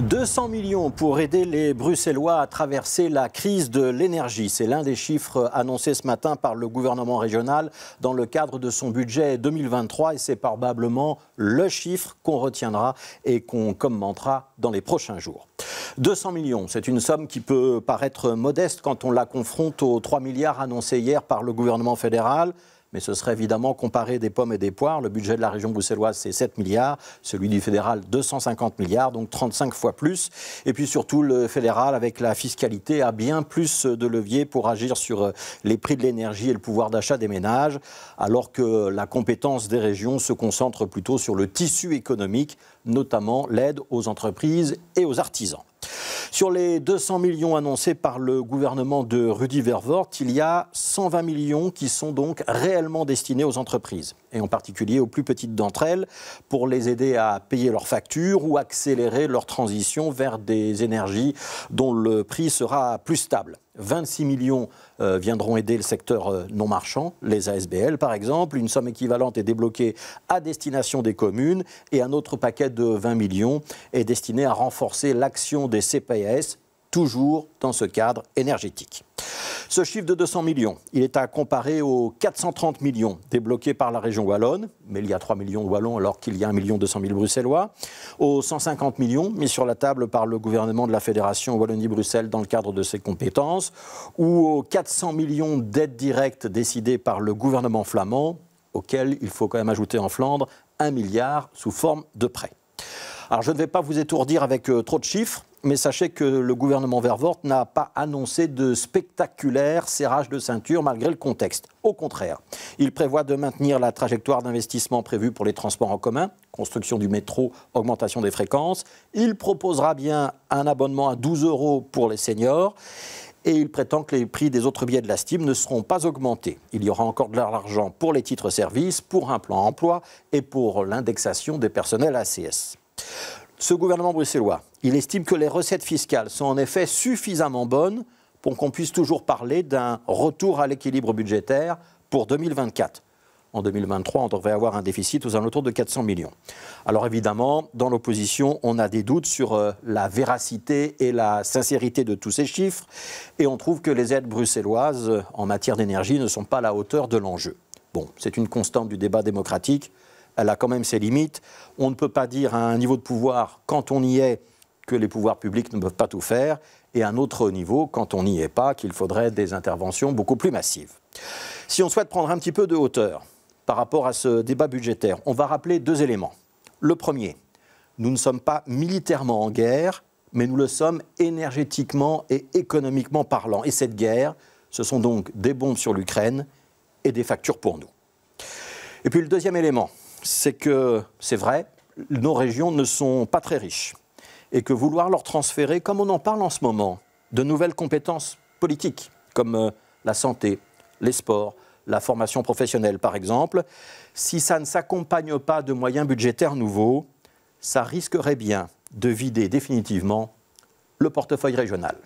200 millions pour aider les Bruxellois à traverser la crise de l'énergie. C'est l'un des chiffres annoncés ce matin par le gouvernement régional dans le cadre de son budget 2023 et c'est probablement le chiffre qu'on retiendra et qu'on commentera dans les prochains jours. 200 millions, c'est une somme qui peut paraître modeste quand on la confronte aux 3 milliards annoncés hier par le gouvernement fédéral mais ce serait évidemment comparer des pommes et des poires. Le budget de la région bruxelloise, c'est 7 milliards, celui du fédéral, 250 milliards, donc 35 fois plus. Et puis surtout, le fédéral, avec la fiscalité, a bien plus de leviers pour agir sur euh, les prix de l'énergie et le pouvoir d'achat des ménages, alors que la compétence des régions se concentre plutôt sur le tissu économique, notamment l'aide aux entreprises et aux artisans. Sur les 200 millions annoncés par le gouvernement de Rudy Vervoort, il y a 120 millions qui sont donc réellement destinés aux entreprises, et en particulier aux plus petites d'entre elles, pour les aider à payer leurs factures ou accélérer leur transition vers des énergies dont le prix sera plus stable. 26 millions euh, viendront aider le secteur euh, non marchand, les ASBL par exemple. Une somme équivalente est débloquée à destination des communes et un autre paquet de 20 millions est destiné à renforcer l'action des CPS, toujours dans ce cadre énergétique. Ce chiffre de 200 millions, il est à comparer aux 430 millions débloqués par la région wallonne, mais il y a 3 millions de wallons alors qu'il y a 1 million 200 000 bruxellois, aux 150 millions mis sur la table par le gouvernement de la Fédération Wallonie-Bruxelles dans le cadre de ses compétences, ou aux 400 millions d'aides directes décidées par le gouvernement flamand, auquel il faut quand même ajouter en Flandre 1 milliard sous forme de prêt. Alors je ne vais pas vous étourdir avec euh, trop de chiffres, mais sachez que le gouvernement Vervoort n'a pas annoncé de spectaculaire serrage de ceinture malgré le contexte. Au contraire, il prévoit de maintenir la trajectoire d'investissement prévue pour les transports en commun, construction du métro, augmentation des fréquences. Il proposera bien un abonnement à 12 euros pour les seniors et il prétend que les prix des autres billets de la STIM ne seront pas augmentés. Il y aura encore de l'argent pour les titres-services, pour un plan emploi et pour l'indexation des personnels ACS ce gouvernement bruxellois, il estime que les recettes fiscales sont en effet suffisamment bonnes pour qu'on puisse toujours parler d'un retour à l'équilibre budgétaire pour 2024. En 2023, on devrait avoir un déficit aux alentours de 400 millions. Alors évidemment, dans l'opposition, on a des doutes sur euh, la véracité et la sincérité de tous ces chiffres, et on trouve que les aides bruxelloises euh, en matière d'énergie ne sont pas à la hauteur de l'enjeu. Bon, c'est une constante du débat démocratique elle a quand même ses limites. On ne peut pas dire à un niveau de pouvoir, quand on y est, que les pouvoirs publics ne peuvent pas tout faire, et à un autre niveau, quand on n'y est pas, qu'il faudrait des interventions beaucoup plus massives. Si on souhaite prendre un petit peu de hauteur par rapport à ce débat budgétaire, on va rappeler deux éléments. Le premier, nous ne sommes pas militairement en guerre, mais nous le sommes énergétiquement et économiquement parlant. Et cette guerre, ce sont donc des bombes sur l'Ukraine et des factures pour nous. Et puis le deuxième élément, c'est que, c'est vrai, nos régions ne sont pas très riches et que vouloir leur transférer, comme on en parle en ce moment, de nouvelles compétences politiques, comme euh, la santé, les sports, la formation professionnelle par exemple, si ça ne s'accompagne pas de moyens budgétaires nouveaux, ça risquerait bien de vider définitivement le portefeuille régional.